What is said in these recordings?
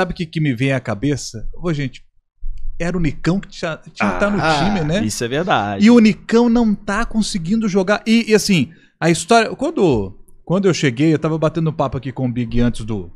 Sabe o que, que me vem à cabeça? Ô, gente, era o Nicão que tinha, tinha ah, tá no ah, time, né? Isso é verdade. E o Nicão não tá conseguindo jogar. E, e, assim, a história. Quando, quando eu cheguei, eu tava batendo papo aqui com o Big antes do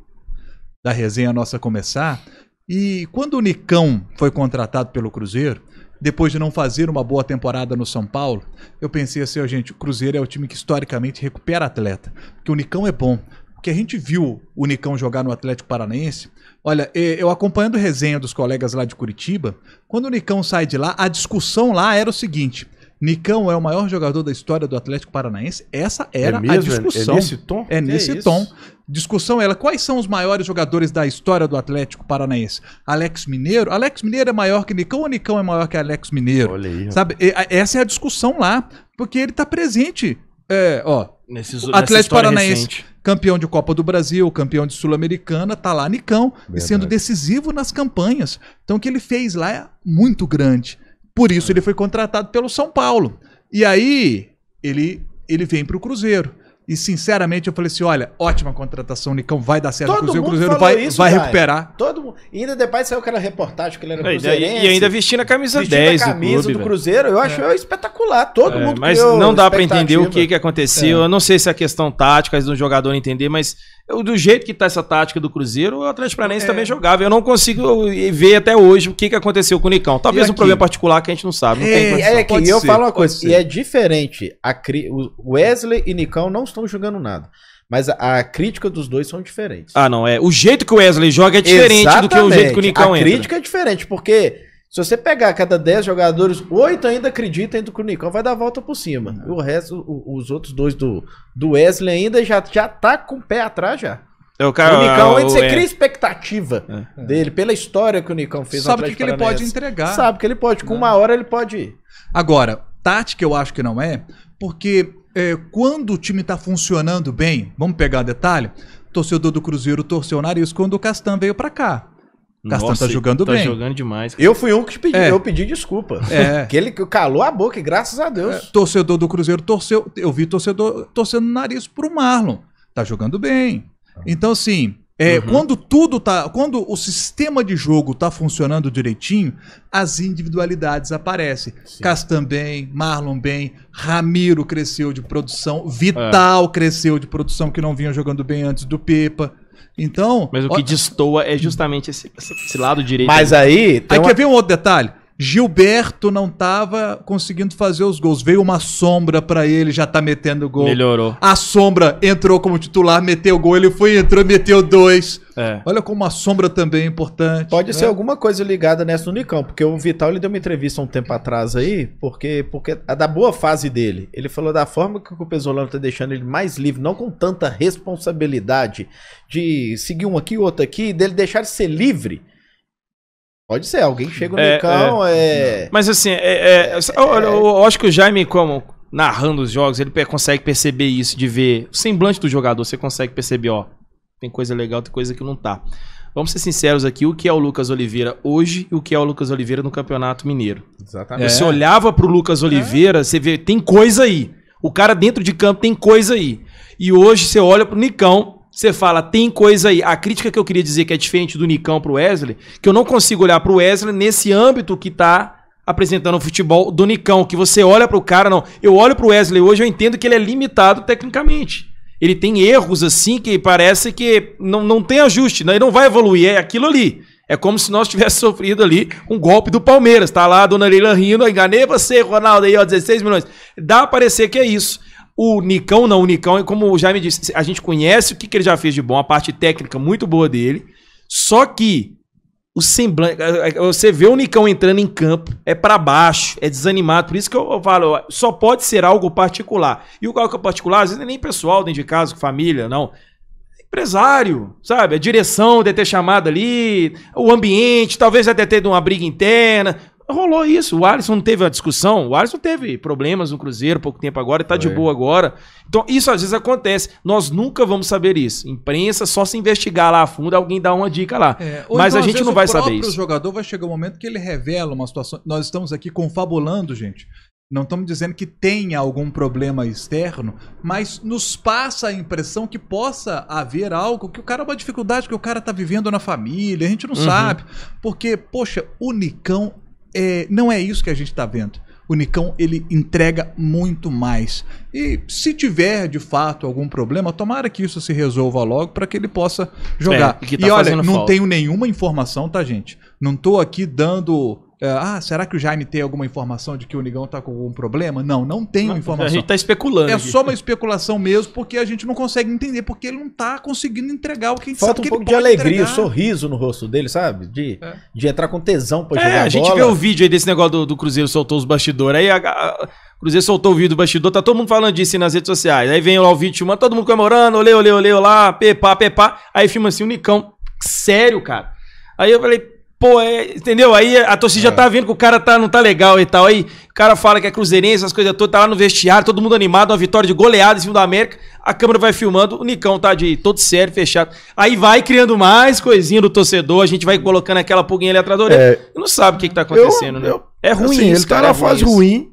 da resenha nossa começar. E quando o Nicão foi contratado pelo Cruzeiro, depois de não fazer uma boa temporada no São Paulo, eu pensei assim, ó, gente, o Cruzeiro é o time que historicamente recupera atleta. Porque o Nicão é bom que a gente viu o Nicão jogar no Atlético Paranaense, olha, eu acompanhando resenha dos colegas lá de Curitiba, quando o Nicão sai de lá, a discussão lá era o seguinte: Nicão é o maior jogador da história do Atlético Paranaense. Essa era é mesmo, a é discussão. É nesse tom? É nesse é tom. Discussão era quais são os maiores jogadores da história do Atlético Paranaense. Alex Mineiro? Alex Mineiro é maior que Nicão ou Nicão é maior que Alex Mineiro? Olha aí. Sabe? Essa é a discussão lá, porque ele está presente. É, ó, Nesses, Atlético Paranaense. Recente campeão de Copa do Brasil, campeão de Sul-Americana, tá lá Nicão, e sendo decisivo nas campanhas. Então o que ele fez lá é muito grande. Por isso é. ele foi contratado pelo São Paulo. E aí ele ele vem para o Cruzeiro. E sinceramente eu falei assim: olha, ótima contratação, Nicão, vai dar certo Todo o Cruzeiro. vai, isso, vai recuperar. Todo mundo. E ainda depois saiu aquela reportagem que ele era cruzeirense. E ainda vestindo a camisa vestindo 10 a camisa do, clube, do Cruzeiro, eu é. acho é. espetacular. Todo é, mundo Mas não dá para entender o que, que aconteceu. É. Eu não sei se é a questão tática do jogador entender, mas eu, do jeito que está essa tática do Cruzeiro, o Atlético Paranaense é. também jogava. Eu não consigo ver até hoje o que, que aconteceu com o Nicão. Talvez um problema particular que a gente não sabe. Não é, é eu ser, falo uma coisa, ser. e é diferente. A, o Wesley e Nicão não estão jogando nada. Mas a, a, crítica dos dois são diferentes. Ah, não, é. O jeito que o Wesley joga é diferente Exatamente. do que o jeito que o Nicão entra. A crítica é diferente, porque se você pegar cada 10 jogadores, 8 ainda acreditam em o Nicão vai dar a volta por cima. E uhum. o resto, o, os outros dois do, do Wesley ainda já, já tá com o pé atrás já. Eu, é, cara, o Nicão, o, você cria expectativa é, é. dele pela história que o Nicão fez. Sabe o que, que ele pode entregar. Sabe que ele pode. Com não. Né? uma hora ele pode ir. Agora, tática eu acho que não é, porque é, quando o time tá funcionando bem, vamos pegar detalhe, torcedor do Cruzeiro torceu o nariz quando o Castan veio para cá. Castan tá jogando tá bem. Tá jogando demais. Cara. Eu fui um que pedi, é. eu pedi desculpa. É. que ele calou a boca, graças a Deus. É. Torcedor do Cruzeiro torceu, eu vi torcedor torcendo o nariz pro Marlon. Tá jogando bem. Então assim, é, uhum. quando tudo tá, quando o sistema de jogo tá funcionando direitinho, as individualidades aparecem. Sim. Castan bem, Marlon bem, Ramiro cresceu de produção, Vital é. cresceu de produção que não vinha jogando bem antes do Pepa. Então. Mas o que ó... destoa é justamente esse, esse lado direito. Mas aí. aí, aí uma... quer ver um outro detalhe? Gilberto não estava conseguindo fazer os gols. Veio uma sombra para ele, já tá metendo gol. Melhorou. A sombra entrou como titular, meteu gol, ele foi, entrou, meteu dois. É. Olha como a sombra também é importante. Pode né? ser alguma coisa ligada nessa Unicamp, porque o Vital ele deu uma entrevista um tempo atrás aí, porque, porque a da boa fase dele. Ele falou da forma que o Pesolano tá deixando ele mais livre, não com tanta responsabilidade de seguir um aqui, outro aqui, dele deixar de ser livre Pode ser, alguém chega no é, é, é... Mas assim, é, é, é, é, eu, eu, acho que o Jaime, como narrando os jogos, ele consegue perceber isso, de ver o semblante do jogador, você consegue perceber, ó, tem coisa legal, tem coisa que não tá. Vamos ser sinceros aqui, o que é o Lucas Oliveira hoje e o que é o Lucas Oliveira no Campeonato Mineiro. Exatamente. Você olhava pro Lucas Oliveira, você vê, tem coisa aí. O cara dentro de campo tem coisa aí. E hoje você olha pro Nicão, você fala, tem coisa aí. A crítica que eu queria dizer que é diferente do Nicão pro Wesley, que eu não consigo olhar pro Wesley nesse âmbito que tá apresentando o futebol do Nicão, que você olha pro cara, não. Eu olho pro Wesley hoje, eu entendo que ele é limitado tecnicamente. Ele tem erros assim que parece que não, não tem ajuste, né? ele não vai evoluir, é aquilo ali. É como se nós tivéssemos sofrido ali um golpe do Palmeiras. Tá lá a dona Leila rindo, enganei você, Ronaldo, aí, ó, 16 milhões. Dá a parecer que é isso. O Nicão não, o Nicão, como o Jaime disse, a gente conhece o que, que ele já fez de bom, a parte técnica muito boa dele. Só que o semblante. É, é, você vê o Nicão entrando em campo, é para baixo, é desanimado. Por isso que eu falo, só pode ser algo particular. E o é algo particular, às vezes, não é nem pessoal dentro de casa, família, não. É empresário, sabe? A direção de ter chamado ali, o ambiente, talvez até ter uma briga interna rolou isso. O Alisson não teve uma discussão, o Alisson teve problemas no Cruzeiro pouco tempo agora e tá de boa agora. Então, isso às vezes acontece. Nós nunca vamos saber isso. Imprensa, só se investigar lá a fundo, alguém dá uma dica lá. É. Mas então, a gente não vai saber isso. O jogador vai chegar um momento que ele revela uma situação. Nós estamos aqui confabulando, gente. Não estamos dizendo que tenha algum problema externo, mas nos passa a impressão que possa haver algo, que o cara uma dificuldade que o cara está vivendo na família, a gente não uhum. sabe. Porque, poxa, o Nicão é, não é isso que a gente está vendo. O Nicão ele entrega muito mais. E se tiver de fato algum problema, tomara que isso se resolva logo para que ele possa jogar. É, tá e olha, não falta. tenho nenhuma informação, tá, gente? Não estou aqui dando é, ah, será que o Jaime tem alguma informação de que o Nigão está com algum problema? Não, não tenho informação. A gente está especulando. É aqui. só uma especulação mesmo, porque a gente não consegue entender, porque ele não está conseguindo entregar o que a gente Falta sabe um pouco de alegria, entregar. sorriso no rosto dele, sabe? De, é. de entrar com tesão para é, jogar a, a gente viu vê o vídeo aí desse negócio do, do Cruzeiro soltou os bastidores. Aí a, a, o Cruzeiro soltou o vídeo do bastidor, tá todo mundo falando disso nas redes sociais. Aí vem lá o 21, todo mundo comemorando, olê, olê, olê, olá, pepá, pepá. Aí filma assim, o Nicão, sério, cara. Aí eu falei, Pô, é, entendeu? Aí a torcida é. já tá vendo que o cara tá, não tá legal e tal. Aí o cara fala que é cruzeirense, as coisas todas, tá lá no vestiário, todo mundo animado, uma vitória de goleada em cima do América. A câmera vai filmando, o Nicão tá de todo sério, fechado. Aí vai criando mais coisinha do torcedor, a gente vai colocando aquela pulguinha ali atrás da orelha. É, não sabe o que, que tá acontecendo, eu, né? Eu, é ruim assim, isso, ele tá cara, na é fase isso. ruim.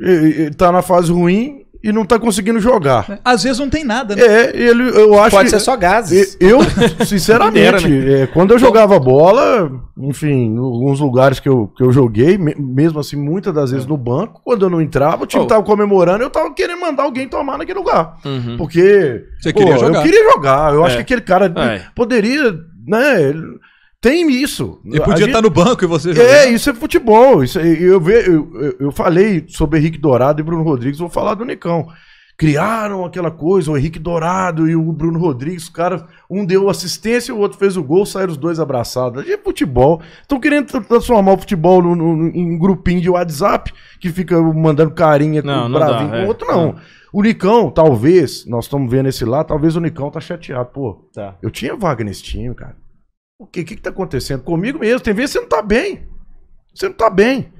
Ele tá na fase ruim e não está conseguindo jogar. É, às vezes não tem nada, né? É, ele, eu acho Pode que, ser só gases. Eu, sinceramente, Era, né? é, quando eu jogava bola, enfim, em alguns lugares que eu, que eu joguei, mesmo assim, muitas das vezes é. no banco, quando eu não entrava, o time estava oh. comemorando, eu estava querendo mandar alguém tomar naquele lugar. Uhum. Porque Você queria pô, jogar. eu queria jogar. Eu é. acho que aquele cara é. poderia né? Ele, tem isso. E podia estar tá no banco e você é, jogar. É, isso é futebol. Isso é, eu, eu, eu falei sobre Henrique Dourado e Bruno Rodrigues, vou falar do Nicão. Criaram aquela coisa, o Henrique Dourado e o Bruno Rodrigues, cara, um deu assistência, o outro fez o gol, saíram os dois abraçados. É futebol. Estão querendo transformar o futebol no, no, em um grupinho de WhatsApp que fica mandando carinha não, não pra dá, vir com é, o outro, não. não. O Nicão, talvez, nós estamos vendo esse lá, talvez o Nicão tá chateado. Pô, tá. eu tinha vaga nesse time, cara. O que que, tá acontecendo comigo mesmo? Tem vezes que você não tá bem. Você não tá bem.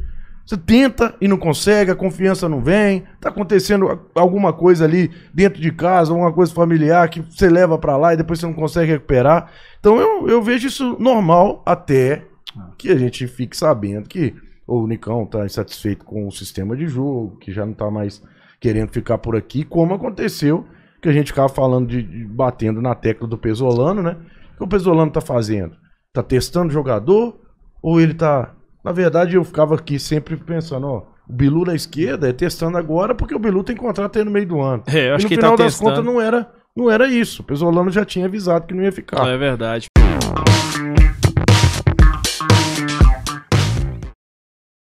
Você tenta e não consegue, a confiança não vem, tá acontecendo alguma coisa ali dentro de casa, alguma coisa familiar que você leva para lá e depois você não consegue recuperar. Então eu, eu vejo isso normal até que a gente fique sabendo que o Nicão tá insatisfeito com o sistema de jogo, que já não tá mais querendo ficar por aqui, como aconteceu que a gente ficava falando de, de batendo na tecla do Pesolano, né? O que o Pesolano está fazendo? Está testando o jogador? Ou ele está. Na verdade, eu ficava aqui sempre pensando, ó. O Bilu na esquerda é testando agora porque o Bilu tem contrato aí no meio do ano. É, eu acho e no que final tá das testando. contas não era, não era isso. O Pesolano já tinha avisado que não ia ficar. Não, é verdade.